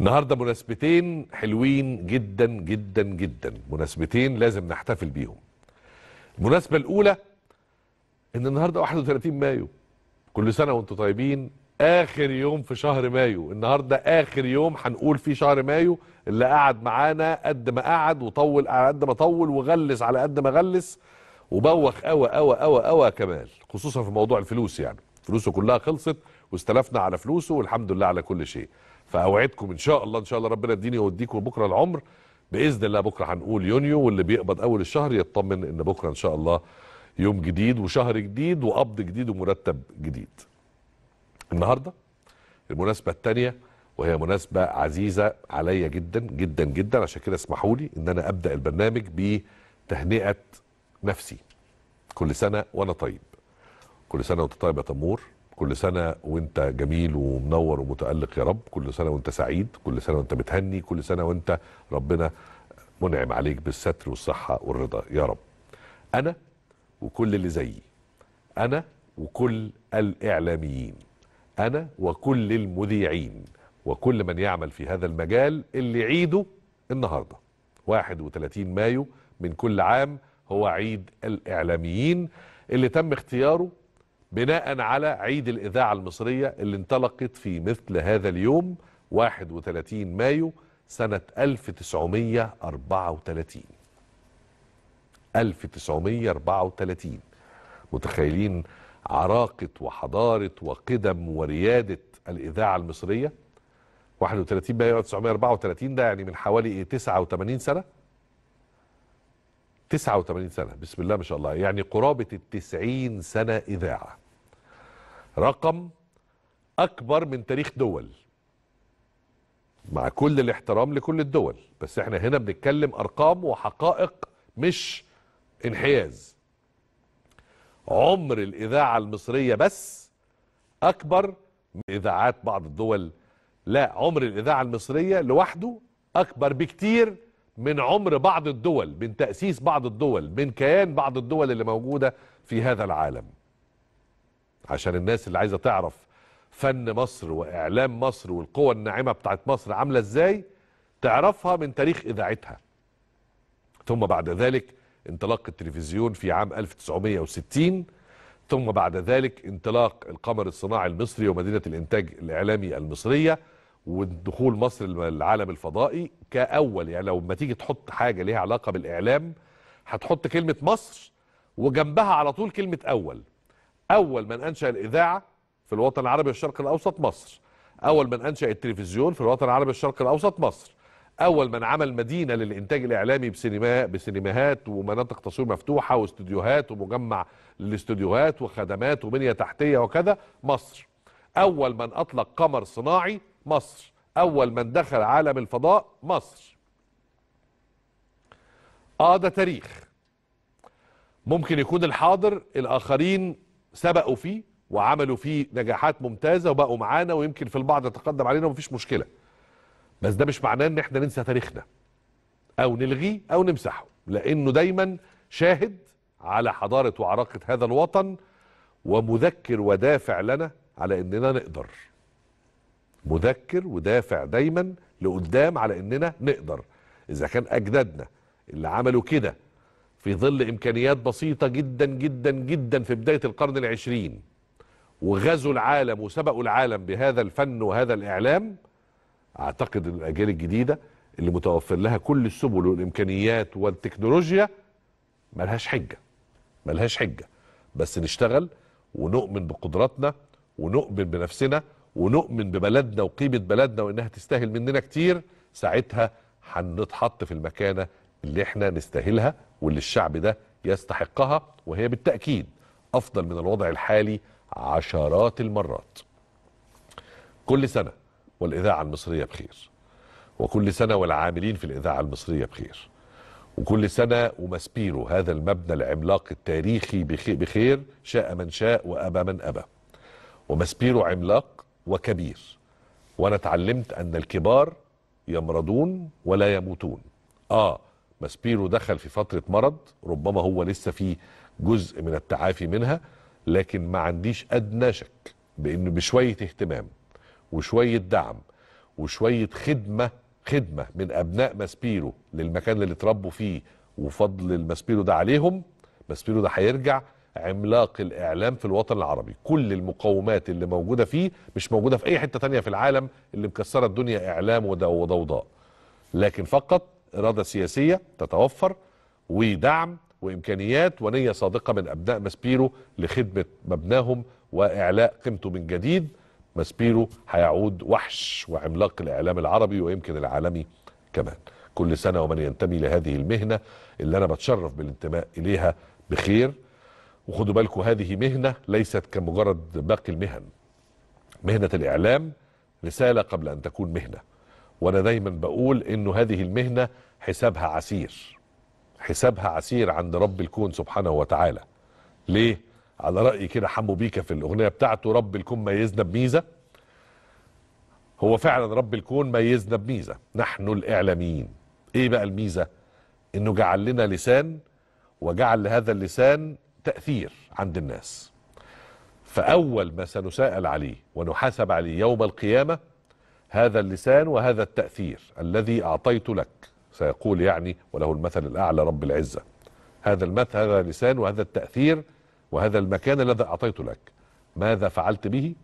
النهارده مناسبتين حلوين جدا جدا جدا مناسبتين لازم نحتفل بيهم المناسبه الاولى ان النهارده 31 مايو كل سنه وانتم طيبين اخر يوم في شهر مايو النهارده اخر يوم هنقول فيه شهر مايو اللي قعد معانا قد ما قعد وطول على قد ما طول وغلس على قد ما غلس وبوخ أوى أوى أوى أوى كمال خصوصا في موضوع الفلوس يعني فلوسه كلها خلصت واستلفنا على فلوسه والحمد لله على كل شيء فاوعدكم ان شاء الله ان شاء الله ربنا يديني ويديكم بكره العمر باذن الله بكره هنقول يونيو واللي بيقبض اول الشهر يطمن ان بكره ان شاء الله يوم جديد وشهر جديد وقبض جديد ومرتب جديد النهارده المناسبه الثانيه وهي مناسبه عزيزه عليا جدا جدا جدا عشان كده اسمحوا لي ان انا ابدا البرنامج بتهنئه نفسي كل سنه وانا طيب كل سنه وانت طيب يا تمور كل سنه وانت جميل ومنور ومتالق يا رب كل سنه وانت سعيد كل سنه وانت بتهني كل سنه وانت ربنا منعم عليك بالستر والصحه والرضا يا رب انا وكل اللي زيي انا وكل الاعلاميين انا وكل المذيعين وكل من يعمل في هذا المجال اللي عيده النهارده 31 مايو من كل عام هو عيد الاعلاميين اللي تم اختياره بناء على عيد الإذاعة المصرية اللي انطلقت في مثل هذا اليوم 31 مايو سنة 1934 1934 متخيلين عراقة وحضارة وقدم وريادة الإذاعة المصرية 31 مايو 1934 ده يعني من حوالي 89 سنة 89 سنة بسم الله ما شاء الله يعني قرابة التسعين سنة إذاعة رقم أكبر من تاريخ دول مع كل الاحترام لكل الدول بس احنا هنا بنتكلم أرقام وحقائق مش انحياز عمر الإذاعة المصرية بس أكبر من إذاعات بعض الدول لا عمر الإذاعة المصرية لوحده أكبر بكتير من عمر بعض الدول من تأسيس بعض الدول من كيان بعض الدول اللي موجودة في هذا العالم عشان الناس اللي عايزة تعرف فن مصر وإعلام مصر والقوة الناعمة بتاعت مصر عاملة إزاي تعرفها من تاريخ إذاعتها ثم بعد ذلك انطلاق التلفزيون في عام 1960 ثم بعد ذلك انطلاق القمر الصناعي المصري ومدينة الإنتاج الإعلامي المصرية ودخول مصر العالم الفضائي كأول يعني لو ما تيجي تحط حاجة ليها علاقة بالإعلام هتحط كلمة مصر وجنبها على طول كلمة أول أول من أنشأ الإذاعة في الوطن العربي والشرق الأوسط مصر أول من أنشأ التلفزيون في الوطن العربي والشرق الأوسط مصر أول من عمل مدينة للإنتاج الإعلامي بسينما بسينماهات ومناطق تصوير مفتوحة واستوديوهات ومجمع للاستوديوهات وخدمات وبنية تحتية وكذا مصر أول من أطلق قمر صناعي مصر اول من دخل عالم الفضاء مصر اه ده تاريخ ممكن يكون الحاضر الاخرين سبقوا فيه وعملوا فيه نجاحات ممتازه وبقوا معانا ويمكن في البعض يتقدم علينا ومفيش مشكله بس ده مش معناه ان احنا ننسى تاريخنا او نلغيه او نمسحه لانه دايما شاهد على حضاره وعراقه هذا الوطن ومذكر ودافع لنا على اننا نقدر مذكر ودافع دايما لقدام على اننا نقدر اذا كان اجدادنا اللي عملوا كده في ظل امكانيات بسيطة جدا جدا جدا في بداية القرن العشرين وغزوا العالم وسبقوا العالم بهذا الفن وهذا الاعلام اعتقد ان الاجيال الجديدة اللي متوفر لها كل السبل والامكانيات والتكنولوجيا ملهاش حجة ملهاش حجة بس نشتغل ونؤمن بقدراتنا ونؤمن بنفسنا ونؤمن ببلدنا وقيمة بلدنا وإنها تستاهل مننا كتير ساعتها هنتحط في المكانة اللي احنا نستاهلها واللي الشعب ده يستحقها وهي بالتأكيد أفضل من الوضع الحالي عشرات المرات كل سنة والإذاعة المصرية بخير وكل سنة والعاملين في الإذاعة المصرية بخير وكل سنة ومسبيرو هذا المبنى العملاق التاريخي بخير شاء من شاء وأبى من أبى ومسبيرو عملاق وكبير وانا اتعلمت ان الكبار يمرضون ولا يموتون اه ماسبيرو دخل في فتره مرض ربما هو لسه في جزء من التعافي منها لكن ما عنديش ادنى شك بانه بشويه اهتمام وشويه دعم وشويه خدمه خدمه من ابناء ماسبيرو للمكان اللي اتربوا فيه وفضل الماسبيرو ده عليهم ماسبيرو ده هيرجع عملاق الإعلام في الوطن العربي كل المقومات اللي موجودة فيه مش موجودة في أي حتة تانية في العالم اللي مكسرة الدنيا إعلام وضوضاء لكن فقط إرادة سياسية تتوفر ودعم وإمكانيات ونية صادقة من أبناء ماسبيرو لخدمة مبناهم وإعلاء قيمته من جديد ماسبيرو هيعود وحش وعملاق الإعلام العربي ويمكن العالمي كمان كل سنة ومن ينتمي لهذه المهنة اللي أنا بتشرف بالانتماء إليها بخير وخدوا بالكم هذه مهنة ليست كمجرد باقي المهن مهنة الإعلام رسالة قبل أن تكون مهنة وأنا دايما بقول إنه هذه المهنة حسابها عسير حسابها عسير عند رب الكون سبحانه وتعالى ليه؟ على رأي كده حمو بيكا في الأغنية بتاعته رب الكون ميزنا بميزة هو فعلا رب الكون ميزنا بميزة نحن الإعلاميين إيه بقى الميزة؟ إنه جعل لنا لسان وجعل لهذا اللسان التأثير عند الناس فأول ما سنسأل عليه ونحاسب عليه يوم القيامة هذا اللسان وهذا التأثير الذي أعطيت لك سيقول يعني وله المثل الأعلى رب العزة هذا المثل هذا اللسان وهذا التأثير وهذا المكان الذي أعطيت لك ماذا فعلت به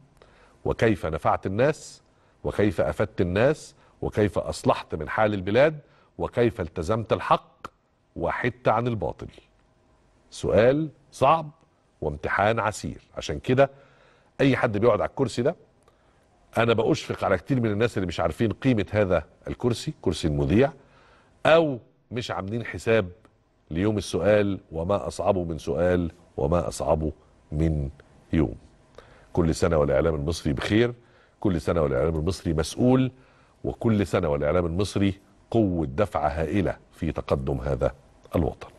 وكيف نفعت الناس وكيف أفدت الناس وكيف أصلحت من حال البلاد وكيف التزمت الحق وحدت عن الباطل سؤال صعب وامتحان عسير عشان كده اي حد بيقعد على الكرسي ده انا بأشفق على كتير من الناس اللي مش عارفين قيمة هذا الكرسي كرسي المذيع او مش عاملين حساب ليوم السؤال وما اصعبه من سؤال وما اصعبه من يوم كل سنة والاعلام المصري بخير كل سنة والاعلام المصري مسؤول وكل سنة والاعلام المصري قوة دفعة هائلة في تقدم هذا الوطن